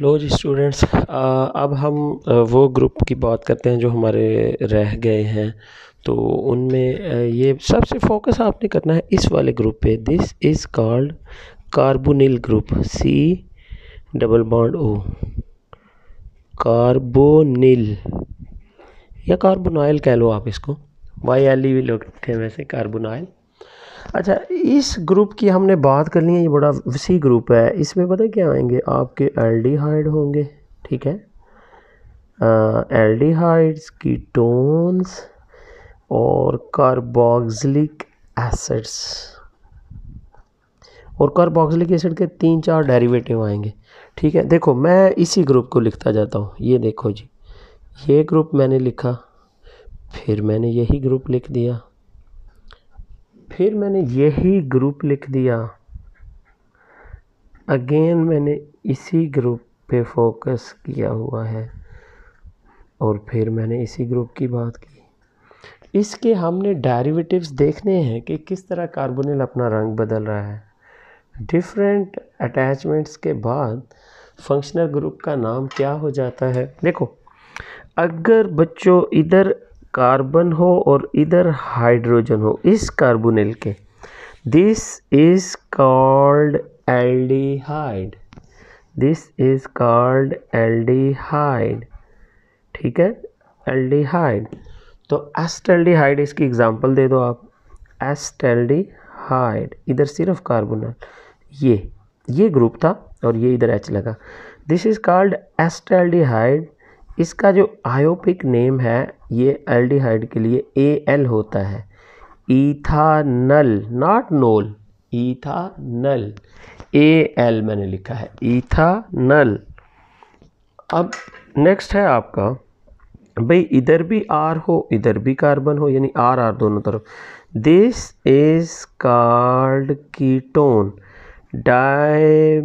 लो जी students अब हम वो ग्रुप की बात करते हैं जो हमारे रह गए हैं तो उनमें ये सबसे फोकस आपने करना है इस वाले ग्रुप पे this is called carbonyl group C double bond O carbonyl या कार्बोनाइल कह लो आप इसको वाई एल ई भी लोग थे वैसे कार्बोनाइल अच्छा इस ग्रुप की हमने बात करनी है ये बड़ा वसी ग्रुप है इसमें पता क्या आएंगे आपके एल्डिहाइड होंगे ठीक है एल्डिहाइड्स कीटोन्स और कार्बोक्सिलिक एसिड्स और कार्बोक्सिलिक एसिड के तीन चार डेरिवेटिव आएंगे ठीक है देखो मैं इसी ग्रुप को लिखता जाता हूँ ये देखो जी ये ग्रुप मैंने लिखा फिर मैंने यही ग्रुप लिख दिया फिर मैंने यही ग्रुप लिख दिया अगेन मैंने इसी ग्रुप पे फोकस किया हुआ है और फिर मैंने इसी ग्रुप की बात की इसके हमने डेरिवेटिव्स देखने हैं कि किस तरह कार्बोनिल अपना रंग बदल रहा है डिफरेंट अटैचमेंट्स के बाद फंक्शनल ग्रुप का नाम क्या हो जाता है देखो अगर बच्चों इधर कार्बन हो और इधर हाइड्रोजन हो इस कार्बोनिल के this is called aldehyde this is called aldehyde ठीक है एल्डिहाइड तो एस्टेल्डिहाइड इसकी एग्जांपल दे दो आप एस्टेल्डिहाइड इधर सिर्फ कार्बोनल ये ये ग्रुप था और ये इधर एच लगा दिस इज़ कॉल्ड एस्टेल्डिहाइड इसका जो आयोपिक नेम है ये एल्डिहाइड के लिए ए एल होता है ethanal not nol ethanal A L मैंने लिखा है ईथानल अब नेक्स्ट है आपका भाई इधर भी आर हो इधर भी कार्बन हो यानी आर आर दोनों तरफ this is called ketone Dimethyl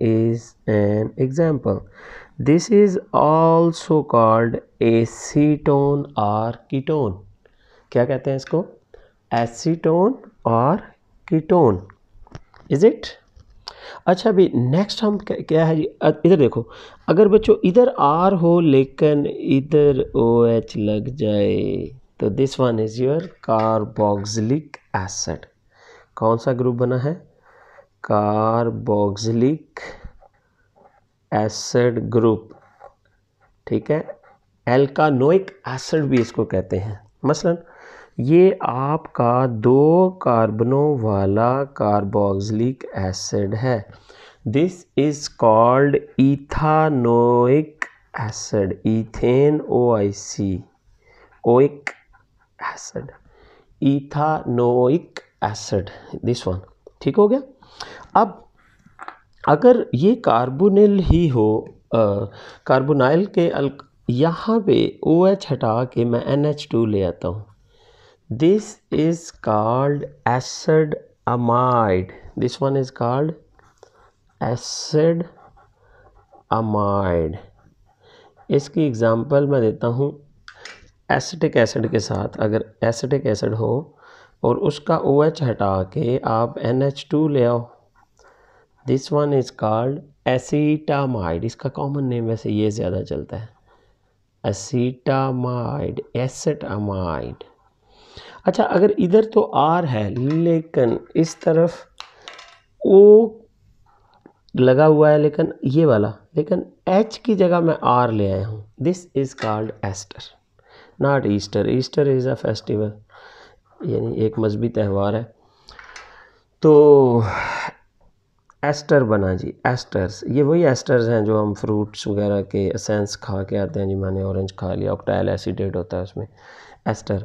is an example. This is also called acetone or ketone. क्या कहते हैं इसको एसीटोन और कीटोन इज इट अच्छा भी नेक्स्ट हम क्या है इधर देखो अगर बच्चों इधर आर हो लेकिन इधर ओ एच लग जाए तो this one is your carboxylic acid कौन सा ग्रुप बना है कार्बोक्सिलिक एसिड ग्रुप ठीक है एल्कानोइक एसिड भी इसको कहते हैं मसलन ये आपका दो कार्बनों वाला कार्बोक्सिलिक एसिड है this is called ethanoic acid ethane O I C oic acid ethanoic acid this one ठीक हो गया अब अगर ये कार्बोनिल ही हो कार्बोनाइल के अल यहाँ पे ओ OH हटा के मैं एन एच टू ले आता हूँ this is called acid amide this one is called acid amide इसकी एग्ज़ाम्पल मैं देता हूँ एसिटिक एसिड के साथ अगर एसिटिक एसिड हो और उसका ओ OH हटा के आप एन एच टू ले आओ this one is called acetamide इसका कॉमन नेम वैसे ये ज़्यादा चलता है एसीटामाइड एसेटामाइड अच्छा अगर इधर तो आर है लेकिन इस तरफ ओ लगा हुआ है लेकिन ये वाला लेकिन एच की जगह मैं आर ले आया हूँ this is called ester not Easter Easter is a festival यानी एक मजहबी त्यौहार है तो एस्टर बना जी एस्टर्स ये वही एस्टर्स हैं जो हम फ्रूट्स वगैरह के असेंस खा के आते हैं जी मैंने ऑरेंज खा लिया ऑक्टाइल एसिडेट होता है उसमें एस्टर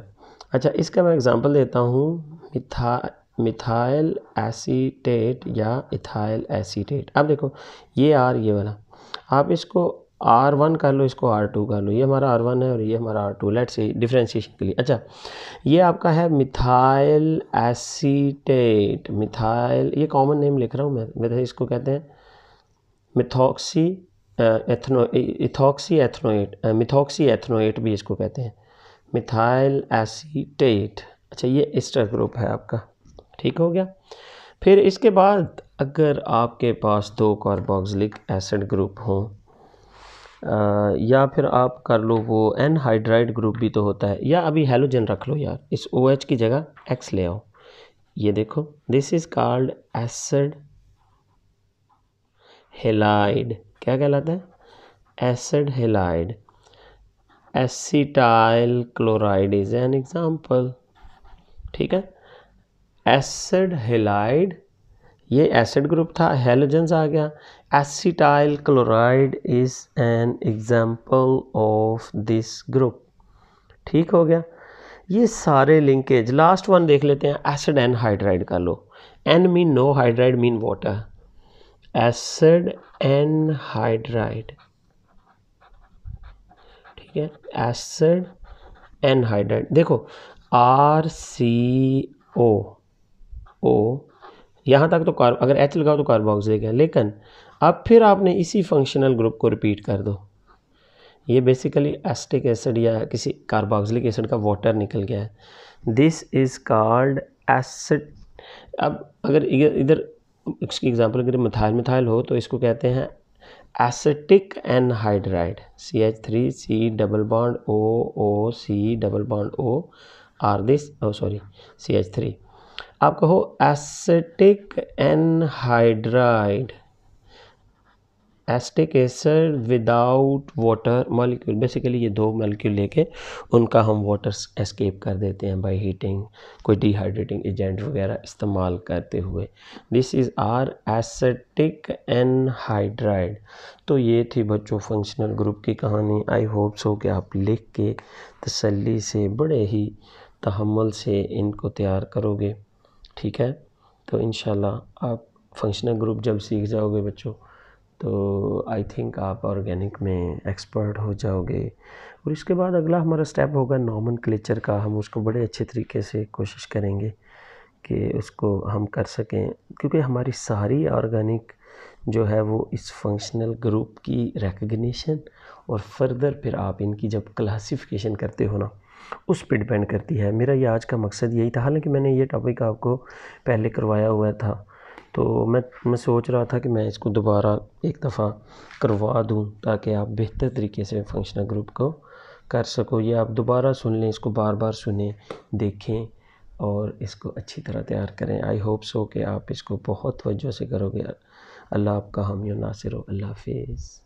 अच्छा इसका मैं एग्ज़ाम्पल देता हूँ मिथा मिथाइल एसीटेट या इथाइल एसीटेट अब देखो ये आर ये वाला आप इसको आर वन कह लो इसको आर टू कह लो ये हमारा आर वन है और ये हमारा R two let see differentiation के लिए अच्छा ये आपका है मिथाइल एसीटेट मिथाइल ये कॉमन नेम लिख रहा हूँ मैं मैं इसको कहते हैं methoxy ethano ethoxy ethanoate methoxy ethanoate भी इसको कहते हैं मिथाइल एसीटेट अच्छा ये एस्टर ग्रुप है आपका ठीक हो गया फिर इसके बाद अगर आपके पास दो कार्बोक्सिलिक एसिड ग्रुप हों या फिर आप कर लो वो एनहाइड्राइड ग्रुप भी तो होता है या अभी हेलोजन रख लो यार इस ओ OH की जगह एक्स ले आओ ये देखो this is called acid halide क्या कहलाता है acid halide acetyl chloride is an example ठीक है एसिड हेलाइड ये एसिड ग्रुप था हेलोजेंस आ गया acetyl chloride is an example of this group ठीक हो गया ये सारे लिंकेज लास्ट वन देख लेते हैं एसिड एन हाइड्राइड का लो an mean no hydride mean water acid anhydride ठीक है एसिड एन हाइड्राइड देखो आर सी ओ ओ यहाँ तक तो कार अगर एच लगाओ तो कार्बोक्सिलिक है लेकिन अब फिर आपने इसी फंक्शनल ग्रुप को रिपीट कर दो ये बेसिकली एस्टिक एसिड या किसी कार्बोक्सिलिक एसिड का वाटर निकल गया है दिस इज़ कॉल्ड एसिड अब अगर इधर इसकी एग्जांपल अगर मिथाइल मिथाइल हो तो इसको कहते हैं acetic anhydride C H three C double bond O O C double bond O R this O sorry C H three आप कहो acetic anhydride acetic acid without water molecule basically ये दो molecule लेके उनका हम वाटर एस्केप कर देते हैं बाय हीटिंग कोई डिहाइड्रेटिंग एजेंट वगैरह इस्तेमाल करते हुए this is our acetic anhydride तो ये थी बच्चों फंक्शनल ग्रुप की कहानी आई होप सो कि आप लिख के तसल्ली से बड़े ही तहमल से इनको तैयार करोगे ठीक है तो इन आप फंक्शनल ग्रुप जब सीख जाओगे बच्चों तो आई थिंक आप ऑर्गेनिक में एक्सपर्ट हो जाओगे और इसके बाद अगला हमारा स्टेप होगा नॉमन क्लेचर का हम उसको बड़े अच्छे तरीके से कोशिश करेंगे कि उसको हम कर सकें क्योंकि हमारी सारी ऑर्गेनिक जो है वो इस फंक्शनल ग्रुप की रिकग्निशन और फर्दर फिर आप इनकी जब क्लासिफिकेशन करते हो ना उस पर डिपेंड करती है मेरा ये आज का मकसद यही था हालांकि मैंने ये टॉपिक आपको पहले करवाया हुआ था तो मैं मैं सोच रहा था कि मैं इसको दोबारा एक दफ़ा करवा दूं ताकि आप बेहतर तरीके से फंक्शनल ग्रुप को कर सको ये आप दोबारा सुन लें इसको बार बार सुने देखें और इसको अच्छी तरह तैयार करें आई होप सो कि आप इसको बहुत तवज्जो से करोगे अल्लाह आपका हामी नासिर हो अल्लाह हाफिज़